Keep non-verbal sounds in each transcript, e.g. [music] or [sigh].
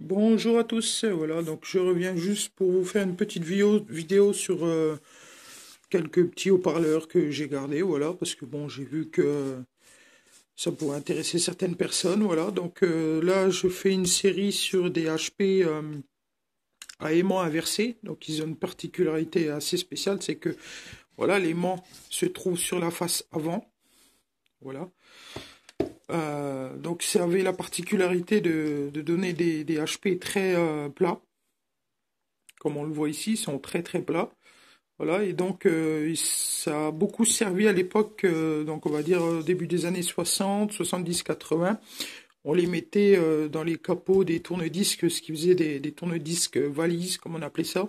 Bonjour à tous, voilà, donc je reviens juste pour vous faire une petite vidéo, sur euh, quelques petits haut-parleurs que j'ai gardés, voilà, parce que bon, j'ai vu que ça pourrait intéresser certaines personnes, voilà, donc euh, là, je fais une série sur des HP euh, à aimant inversé, donc ils ont une particularité assez spéciale, c'est que, voilà, l'aimant se trouve sur la face avant, voilà, euh, donc, ça avait la particularité de, donner des, HP très euh, plats. Comme on le voit ici, ils sont très très plats. Voilà, et donc euh, ça a beaucoup servi à l'époque, donc on va dire au début des années 60, 70, 80. On les mettait dans les capots des tourne-disques, ce qui faisait des, des tourne-disques valises, comme on appelait ça.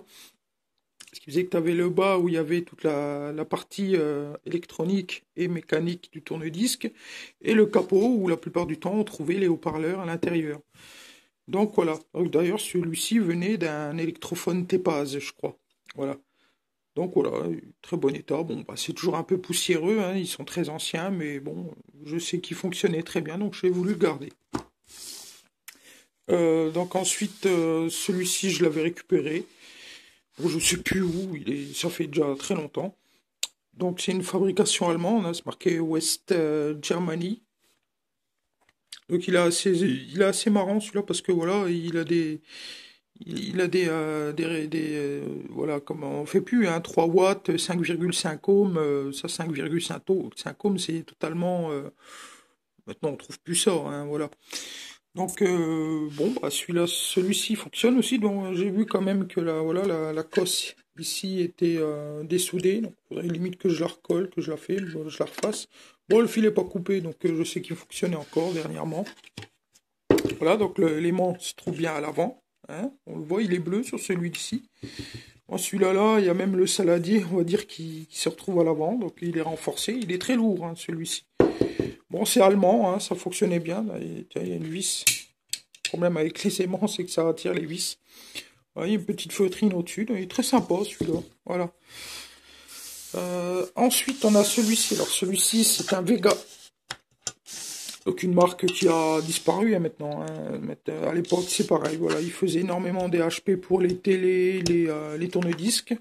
Ce qui faisait que tu avais le bas où il y avait toute la, partie euh, électronique et mécanique du tourne-disque, et le capot où la plupart du temps on trouvait les haut-parleurs à l'intérieur. Donc voilà. D'ailleurs, celui-ci venait d'un électrophone Tepaz, je crois. Voilà. Donc voilà, très bon état. Bon, bah, c'est toujours un peu poussiéreux, hein. ils sont très anciens, mais bon, je sais qu'ils fonctionnaient très bien, donc j'ai voulu le garder. Euh, donc ensuite, euh, celui-ci, je l'avais récupéré je sais plus où, il est, ça fait déjà très longtemps. Donc c'est une fabrication allemande, hein, c'est marqué West euh, Germany. Donc il est assez, il est assez marrant celui-là parce que voilà, il a des, il a des, euh, des, euh, voilà, comment on fait plus, 3 hein, watts, 5,5 ohms, ça 5,5 ohms, c'est totalement, maintenant on ne trouve plus ça, hein, voilà. Donc euh, bon, bah, celui-là, celui-ci fonctionne aussi. Donc j'ai vu quand même que la voilà la, cosse ici était euh, dessoudée. Donc faudrait limite que je la recolle, que je la fais, je, je la refasse. Bon, le fil n'est pas coupé, donc euh, je sais qu'il fonctionnait encore dernièrement. Voilà, donc l'élément se trouve bien à l'avant. Hein. on le voit, il est bleu sur celui-ci. celui-là, il y a même le saladier, on va dire, qui, se retrouve à l'avant. Donc il est renforcé. Il est très lourd, hein, celui-ci c'est allemand, hein, ça fonctionnait bien. il y a une vis. problème avec les aimants, c'est que ça attire les vis. il une petite feutrine au-dessus. Il est très sympa, celui-là. Voilà. Euh, ensuite, on a celui-ci. Alors, celui-ci, c'est un Vega. aucune une marque qui a disparu hein, hein. maintenant. À l'époque, c'est pareil. Voilà, il faisait énormément des HP pour les télé, euh, les, tourne-disques.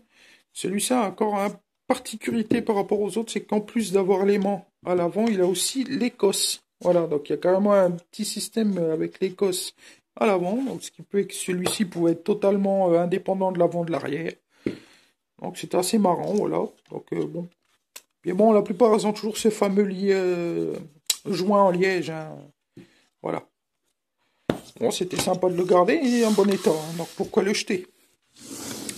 Celui-ci a encore un particularité par rapport aux autres, c'est qu'en plus d'avoir l'aimant à l'avant, il a aussi l'Écosse. Voilà, donc il y a carrément un petit système euh, avec l'Écosse à l'avant, donc ce qui peut que celui-ci pouvait être totalement euh, indépendant de l'avant de l'arrière. Donc c'est assez marrant, voilà. Donc euh, bon. Mais bon, la plupart ont toujours ce fameux li en liège. Hein. Voilà. Bon, c'était sympa de le garder, en bon état, hein. donc pourquoi le jeter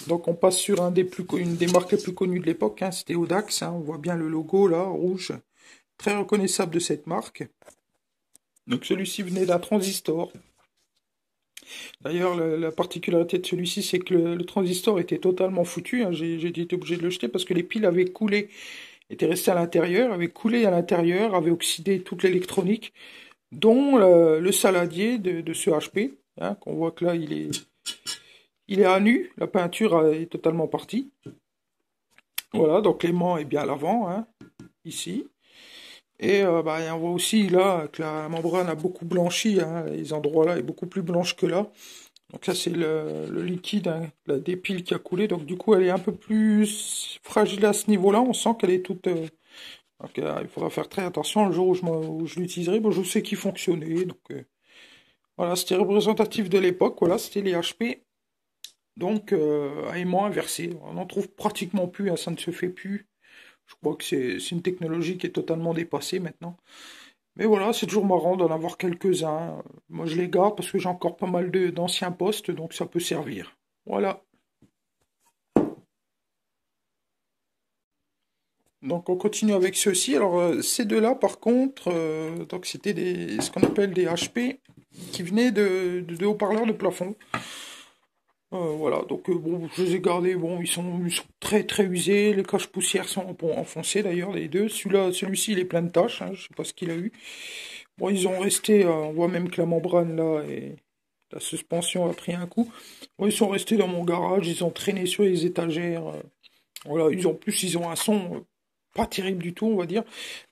donc on passe sur une des marques les plus connues de l'époque, hein. c'était Audax, hein. on voit bien le logo là, rouge, très reconnaissable de cette marque. Donc celui-ci venait d'un transistor. D'ailleurs, la, particularité de celui-ci, c'est que le, transistor était totalement foutu. Hein. J'ai été obligé de le jeter parce que les piles avaient coulé, étaient restées à l'intérieur, avaient coulé à l'intérieur, avaient oxydé toute l'électronique, dont le, saladier de, de ce HP, qu'on voit que là, il est il est à nu, la peinture euh, est totalement partie. Voilà, donc l'aimant est bien à l'avant, hein, ici. Euh, bah, et on voit aussi là que la membrane a beaucoup blanchi, hein, les endroits là est beaucoup plus blanche que là. Donc ça c'est le, liquide, hein, la dépile qui a coulé. Donc du coup elle est un peu plus fragile à ce niveau-là. On sent qu'elle est toute. Euh, il faudra faire très attention le jour où je, l'utiliserai. Bon, je sais qu'il fonctionnait. Donc voilà, c'était représentatif de l'époque. Voilà, c'était les HP. Donc, euh, aimant inversé, on n'en trouve pratiquement plus, hein, ça ne se fait plus. Je crois que c'est une technologie qui est totalement dépassée maintenant. Mais voilà, c'est toujours marrant d'en avoir quelques-uns. Moi, je les garde parce que j'ai encore pas mal d'anciens postes, donc ça peut servir. Voilà. Donc, on continue avec ceux-ci. Alors, euh, ces deux-là, par contre, euh, donc c'était ce qu'on appelle des HP qui venaient de haut-parleurs de plafond. Euh, voilà, donc euh, bon, je les ai gardés, bon, ils sont, ils sont très très usés, les caches poussières sont enfoncées d'ailleurs, les deux. Celui-là, celui-ci, il est plein de taches, hein, je sais pas ce qu'il a eu. Bon, ils ont resté, euh, on voit même que la membrane là, et la suspension a pris un coup. Bon, ils sont restés dans mon garage, ils ont traîné sur les étagères. voilà, ils ont plus, ils ont un son pas terrible du tout, on va dire.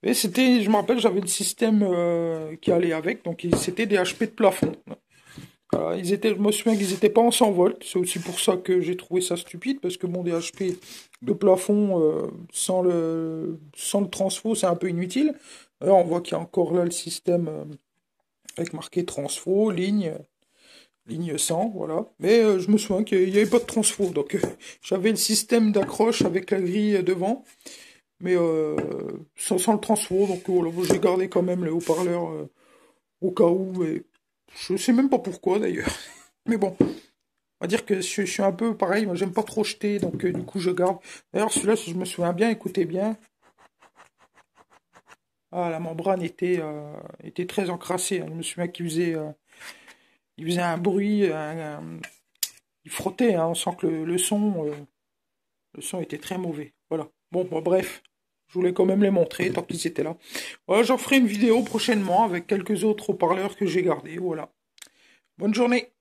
Mais c'était, je me rappelle, j'avais le système qui allait avec, donc c'était des HP de plafond ils étaient, je me souviens qu'ils n'étaient pas en 100 volts. C'est aussi pour ça que j'ai trouvé ça stupide, parce que mon DHP de plafond euh, sans, le, sans le transfo, c'est un peu inutile. Là, on voit qu'il y a encore là le système euh, avec marqué transfo, ligne, ligne 100, voilà. Mais euh, je me souviens qu'il n'y avait pas de transfo, donc j'avais le système d'accroche avec la grille devant, mais sans, le transfo, donc j'ai gardé quand même le haut-parleur au cas où. Je sais même pas pourquoi d'ailleurs. [laughs] Mais bon. On va dire que je, suis un peu pareil, moi j'aime pas trop jeter, donc euh, du coup je garde. D'ailleurs celui-là, si je me souviens bien, écoutez bien. Ah, la membrane était, euh, était très encrassée. Hein. Je me souviens qu'il faisait, euh, il faisait un bruit, il frottait, hein. on sent que le, son, le son était très mauvais. Voilà. bon bref. Je voulais quand même les montrer tant qu'ils étaient là. Voilà, j'en ferai une vidéo prochainement avec quelques autres haut-parleurs que j'ai gardés. Voilà. Bonne journée